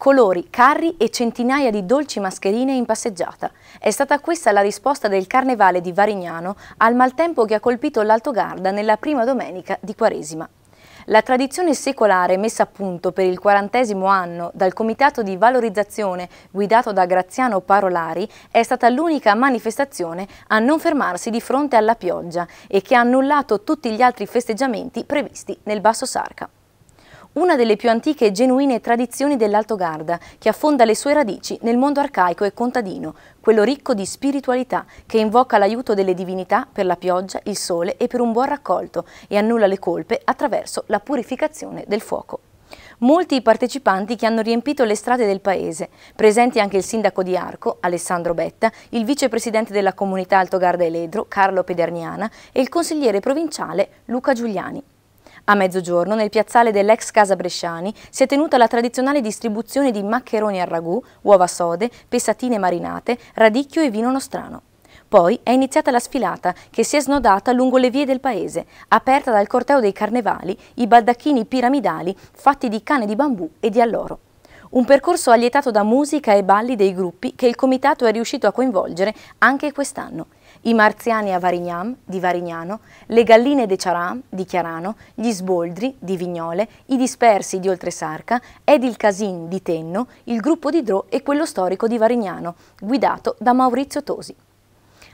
colori, carri e centinaia di dolci mascherine in passeggiata. È stata questa la risposta del Carnevale di Varignano al maltempo che ha colpito l'Alto Garda nella prima domenica di Quaresima. La tradizione secolare messa a punto per il quarantesimo anno dal Comitato di Valorizzazione guidato da Graziano Parolari è stata l'unica manifestazione a non fermarsi di fronte alla pioggia e che ha annullato tutti gli altri festeggiamenti previsti nel Basso Sarca una delle più antiche e genuine tradizioni dell'Alto Garda, che affonda le sue radici nel mondo arcaico e contadino, quello ricco di spiritualità, che invoca l'aiuto delle divinità per la pioggia, il sole e per un buon raccolto e annulla le colpe attraverso la purificazione del fuoco. Molti i partecipanti che hanno riempito le strade del paese, presenti anche il sindaco di Arco, Alessandro Betta, il vicepresidente della comunità Alto Garda Eledro, Carlo Pederniana e il consigliere provinciale Luca Giuliani. A mezzogiorno, nel piazzale dell'ex Casa Bresciani, si è tenuta la tradizionale distribuzione di maccheroni al ragù, uova sode, pesatine marinate, radicchio e vino nostrano. Poi è iniziata la sfilata che si è snodata lungo le vie del paese, aperta dal corteo dei carnevali, i baldacchini piramidali fatti di cane di bambù e di alloro. Un percorso allietato da musica e balli dei gruppi che il Comitato è riuscito a coinvolgere anche quest'anno. I Marziani a Varignam, di Varignano, le Galline de Charam, di Chiarano, gli Sboldri, di Vignole, i Dispersi di Oltresarca, Edil Casin, di Tenno, il gruppo di Drò e quello storico di Varignano, guidato da Maurizio Tosi.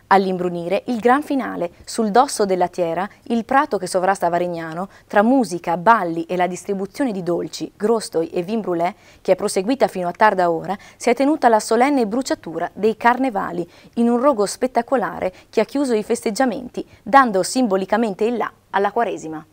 All'imbrunire il gran finale, sul dosso della Tiera, il prato che sovrasta Varignano, tra musica, balli e la distribuzione di dolci, grostoi e vin brulè, che è proseguita fino a tarda ora, si è tenuta la solenne bruciatura dei carnevali, in un rogo spettacolare che ha chiuso i festeggiamenti, dando simbolicamente il là alla Quaresima.